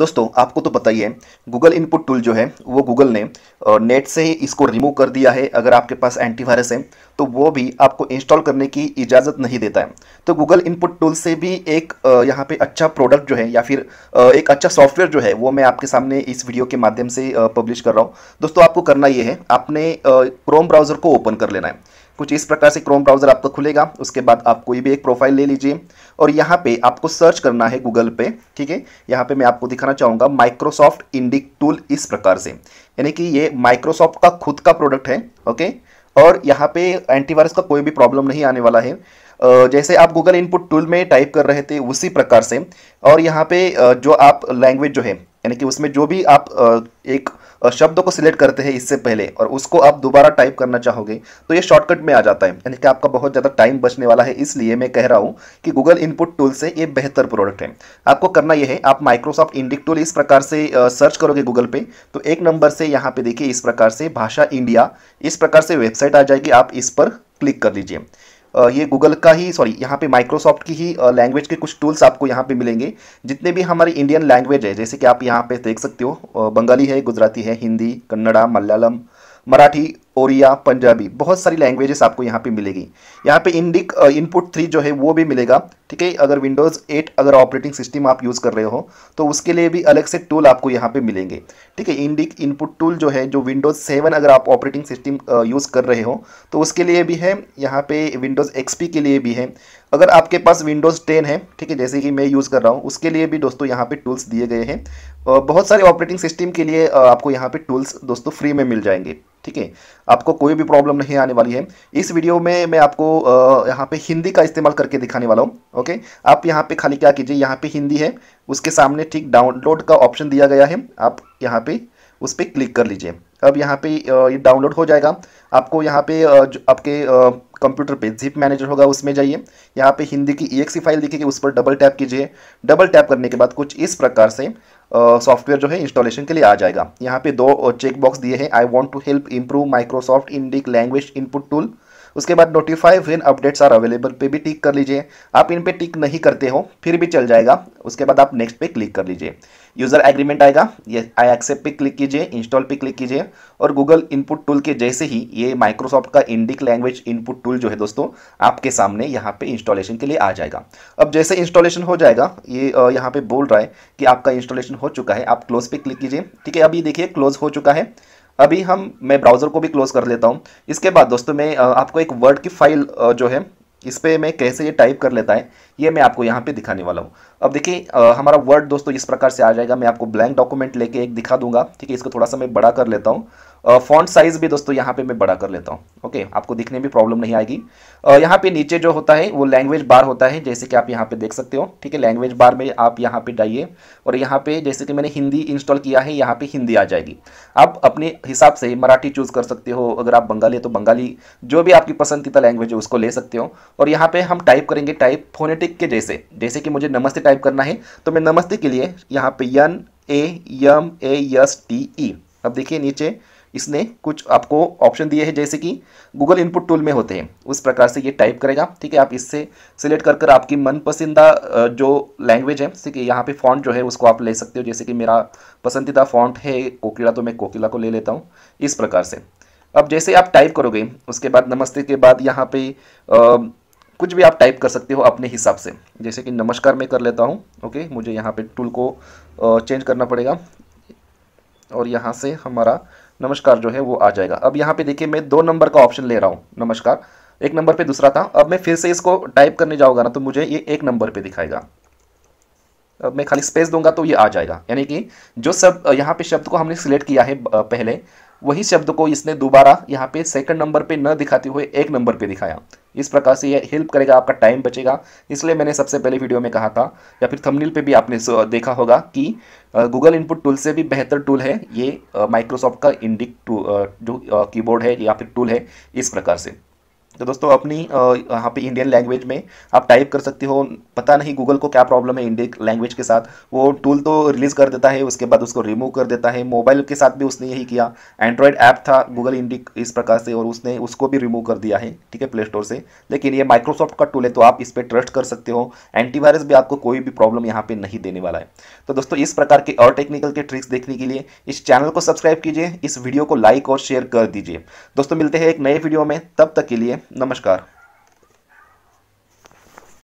दोस्तों आपको तो पता ही है गूगल इनपुट टूल जो है वो गूगल ने नेट से ही इसको रिमूव कर दिया है अगर आपके पास एंटीवायरस है तो वो भी आपको इंस्टॉल करने की इजाज़त नहीं देता है तो गूगल इनपुट टूल से भी एक यहाँ पे अच्छा प्रोडक्ट जो है या फिर एक अच्छा सॉफ्टवेयर जो है वो मैं आपके सामने इस वीडियो के माध्यम से पब्लिश कर रहा हूँ दोस्तों आपको करना ये है आपने क्रोम ब्राउज़र को ओपन कर लेना है कुछ इस प्रकार से क्रोम ब्राउज़र आपको खुलेगा उसके बाद आप कोई भी एक प्रोफाइल ले लीजिए और यहाँ पे आपको सर्च करना है गूगल पे ठीक है यहाँ पे मैं आपको दिखाना चाहूँगा माइक्रोसॉफ्ट इंडिक टूल इस प्रकार से यानी कि ये माइक्रोसॉफ्ट का खुद का प्रोडक्ट है ओके और यहाँ पे एंटीवायरस का कोई भी प्रॉब्लम नहीं आने वाला है जैसे आप गूगल इनपुट टूल में टाइप कर रहे थे उसी प्रकार से और यहाँ पे जो आप लैंग्वेज जो है यानी कि उसमें जो भी आप एक शब्द को सिलेक्ट करते हैं इससे पहले और उसको आप दोबारा टाइप करना चाहोगे तो ये शॉर्टकट में आ जाता है यानी कि आपका बहुत ज़्यादा टाइम बचने वाला है इसलिए मैं कह रहा हूँ कि गूगल इनपुट टूल से ये बेहतर प्रोडक्ट है आपको करना यह है आप माइक्रोसॉफ्ट इंडिक टूल इस प्रकार से सर्च करोगे गूगल पे तो एक नंबर से यहाँ पे देखिए इस प्रकार से भाषा इंडिया इस प्रकार से वेबसाइट आ जाएगी आप इस पर क्लिक कर लीजिए ये गूगल का ही सॉरी यहाँ पे माइक्रोसॉफ्ट की ही लैंग्वेज के कुछ टूल्स आपको यहाँ पे मिलेंगे जितने भी हमारी इंडियन लैंग्वेज है जैसे कि आप यहाँ पे देख सकते हो बंगाली है गुजराती है हिंदी कन्नड़ा मलयालम मराठी ओरिया पंजाबी बहुत सारी लैंग्वेजेस आपको यहाँ पे मिलेगी यहाँ पे इंडिक इनपुट थ्री जो है वो भी मिलेगा ठीक है अगर विंडोज़ एट अगर ऑपरेटिंग सिस्टम आप यूज़ कर रहे हो तो उसके लिए भी अलग से टूल आपको यहाँ पे मिलेंगे ठीक है इंडिक इनपुट टूल जो है जो विंडोज़ सेवन अगर आप ऑपरेटिंग सिस्टम यूज़ कर रहे हो तो उसके लिए भी है यहाँ पे विंडोज़ एक्सपी के लिए भी है अगर आपके पास विंडोज़ टेन है ठीक है जैसे कि मैं यूज़ कर रहा हूँ उसके लिए भी दोस्तों यहाँ पर टूल्स दिए गए हैं बहुत सारे ऑपरेटिंग सिस्टम के लिए आपको यहाँ पर टूल्स दोस्तों फ्री में मिल जाएंगे ठीक है आपको कोई भी प्रॉब्लम नहीं आने वाली है इस वीडियो में मैं आपको यहाँ पे हिंदी का इस्तेमाल करके दिखाने वाला हूँ ओके आप यहाँ पे खाली क्या कीजिए यहाँ पे हिंदी है उसके सामने ठीक डाउनलोड का ऑप्शन दिया गया है आप यहाँ पे उस पर क्लिक कर लीजिए अब यहाँ पे ये डाउनलोड हो जाएगा आपको यहाँ पे आपके कंप्यूटर पे जिप मैनेजर होगा उसमें जाइए यहाँ पे हिंदी की ई फाइल दिखेगी उस पर डबल टैप कीजिए डबल टैप करने के बाद कुछ इस प्रकार से सॉफ्टवेयर जो है इंस्टॉलेशन के लिए आ जाएगा यहाँ पे दो चेक बॉक्स दिए हैं I want to help improve Microsoft Indic language input tool उसके बाद notify when updates are available पे भी टिक कर लीजिए आप इन पे टिक नहीं करते हो फिर भी चल जाएगा उसके बाद आप नेक्स्ट पे क्लिक कर लीजिए यूज़र एग्रीमेंट आएगा ये आई एक्सेप्ट पे क्लिक कीजिए इंस्टॉल पे क्लिक कीजिए और गूगल इनपुट टूल के जैसे ही ये माइक्रोसॉफ्ट का इंडिक लैंग्वेज इनपुट टूल जो है दोस्तों आपके सामने यहाँ पे इंस्टॉलेशन के लिए आ जाएगा अब जैसे इंस्टॉलेशन हो जाएगा ये यहाँ पे बोल रहा है कि आपका इंस्टॉलेशन हो चुका है आप क्लोज पे क्लिक कीजिए ठीक है अभी देखिए क्लोज हो चुका है अभी हम मैं ब्राउज़र को भी क्लोज़ कर लेता हूँ इसके बाद दोस्तों मैं आपको एक वर्ड की फाइल जो है इस पर मैं कैसे ये टाइप कर लेता है ये मैं आपको यहाँ पे दिखाने वाला हूँ अब देखिए हमारा वर्ड दोस्तों इस प्रकार से आ जाएगा मैं आपको ब्लैंक डॉक्यूमेंट लेके एक दिखा दूंगा ठीक है इसको थोड़ा सा मैं बड़ा कर लेता हूँ फॉन्ट साइज भी दोस्तों यहाँ पे मैं बड़ा कर लेता हूँ ओके आपको दिखने में प्रॉब्लम नहीं आएगी यहाँ पे नीचे जो होता है वो लैंग्वेज बार होता है जैसे कि आप यहाँ पे देख सकते हो ठीक है लैंग्वेज बार में आप यहाँ पे जाइए और यहाँ पे जैसे कि मैंने हिंदी इंस्टॉल किया है यहाँ पे हिंदी आ जाएगी आप अपने हिसाब से मराठी चूज़ कर सकते हो अगर आप बंगाली तो बंगाली जो भी आपकी पसंदीदा लैंग्वेज है उसको ले सकते हो और यहाँ पर हम टाइप करेंगे टाइप फोनेटिक के जैसे जैसे कि मुझे नमस्ते टाइप करना है तो मैं नमस्ते के लिए यहाँ पे यन ए यम ए यस टी ई अब देखिए नीचे इसने कुछ आपको ऑप्शन दिए हैं जैसे कि गूगल इनपुट टूल में होते हैं उस प्रकार से ये टाइप करेगा ठीक है आप इससे सिलेक्ट कर कर आपकी मनपसंदा जो लैंग्वेज है ठीक है यहाँ पे फॉन्ट जो है उसको आप ले सकते हो जैसे कि मेरा पसंदीदा फॉन्ट है कोकिला तो मैं कोकिला को ले लेता हूँ इस प्रकार से अब जैसे आप टाइप करोगे उसके बाद नमस्ते के बाद यहाँ पर कुछ भी आप टाइप कर सकते हो अपने हिसाब से जैसे कि नमस्कार मैं कर लेता हूँ ओके मुझे यहाँ पर टूल को चेंज करना पड़ेगा और यहाँ से हमारा नमस्कार जो है वो आ जाएगा अब यहाँ पे देखिए मैं दो नंबर का ऑप्शन ले रहा हूँ नमस्कार एक नंबर पे दूसरा था अब मैं फिर से इसको टाइप करने जाऊँगा ना तो मुझे ये एक नंबर पे दिखाएगा अब मैं खाली स्पेस दूंगा तो ये आ जाएगा यानी कि जो सब यहाँ पे शब्द को हमने सिलेक्ट किया है पहले वही शब्द को इसने दोबारा यहाँ पे सेकंड नंबर पे न दिखाते हुए एक नंबर पे दिखाया इस प्रकार से ये हेल्प करेगा आपका टाइम बचेगा इसलिए मैंने सबसे पहले वीडियो में कहा था या फिर थंबनेल पे भी आपने देखा होगा कि गूगल इनपुट टूल से भी बेहतर टूल है ये माइक्रोसॉफ्ट का इंडिक टू जो कीबोर्ड है या फिर टूल है इस प्रकार से तो दोस्तों अपनी यहाँ पे इंडियन लैंग्वेज में आप टाइप कर सकते हो पता नहीं गूगल को क्या प्रॉब्लम है इंडियन लैंग्वेज के साथ वो टूल तो रिलीज़ कर देता है उसके बाद उसको रिमूव कर देता है मोबाइल के साथ भी उसने यही किया एंड्रॉयड ऐप था गूगल इंडिक इस प्रकार से और उसने उसको भी रिमूव कर दिया है ठीक है प्ले स्टोर से लेकिन ये माइक्रोसॉफ्ट का टूल है तो आप इस पर ट्रस्ट कर सकते हो एंटीवायरस भी आपको कोई भी प्रॉब्लम यहाँ पर नहीं देने वाला है तो दोस्तों इस प्रकार के और टेक्निकल के ट्रिक्स देखने के लिए इस चैनल को सब्सक्राइब कीजिए इस वीडियो को लाइक और शेयर कर दीजिए दोस्तों मिलते हैं एक नए वीडियो में तब तक के लिए Namaskar.